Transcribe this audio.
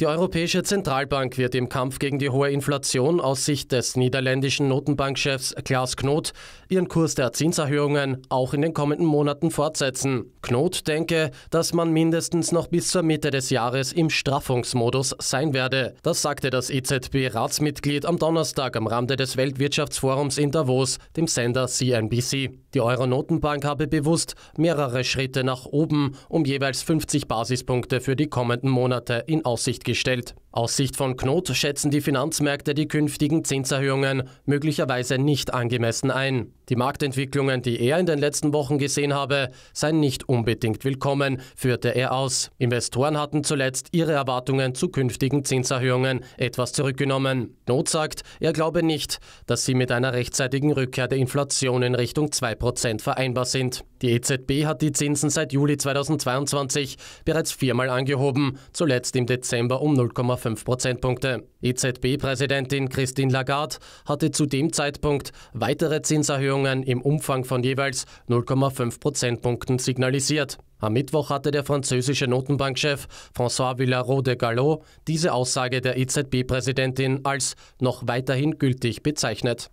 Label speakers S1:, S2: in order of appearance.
S1: Die Europäische Zentralbank wird im Kampf gegen die hohe Inflation aus Sicht des niederländischen Notenbankchefs Klaas Knot ihren Kurs der Zinserhöhungen auch in den kommenden Monaten fortsetzen. Knot denke, dass man mindestens noch bis zur Mitte des Jahres im Straffungsmodus sein werde. Das sagte das EZB-Ratsmitglied am Donnerstag am Rande des Weltwirtschaftsforums in Davos, dem Sender CNBC. Die Euro-Notenbank habe bewusst mehrere Schritte nach oben um jeweils 50 Basispunkte für die kommenden Monate in Aussicht gegeben gestellt. Aus Sicht von Knot schätzen die Finanzmärkte die künftigen Zinserhöhungen möglicherweise nicht angemessen ein. Die Marktentwicklungen, die er in den letzten Wochen gesehen habe, seien nicht unbedingt willkommen, führte er aus. Investoren hatten zuletzt ihre Erwartungen zu künftigen Zinserhöhungen etwas zurückgenommen. Knot sagt, er glaube nicht, dass sie mit einer rechtzeitigen Rückkehr der Inflation in Richtung 2% vereinbar sind. Die EZB hat die Zinsen seit Juli 2022 bereits viermal angehoben, zuletzt im Dezember um 0,5 5 Prozentpunkte. EZB-Präsidentin Christine Lagarde hatte zu dem Zeitpunkt weitere Zinserhöhungen im Umfang von jeweils 0,5 Prozentpunkten signalisiert. Am Mittwoch hatte der französische Notenbankchef François Villaro de Gallo diese Aussage der EZB-Präsidentin als noch weiterhin gültig bezeichnet.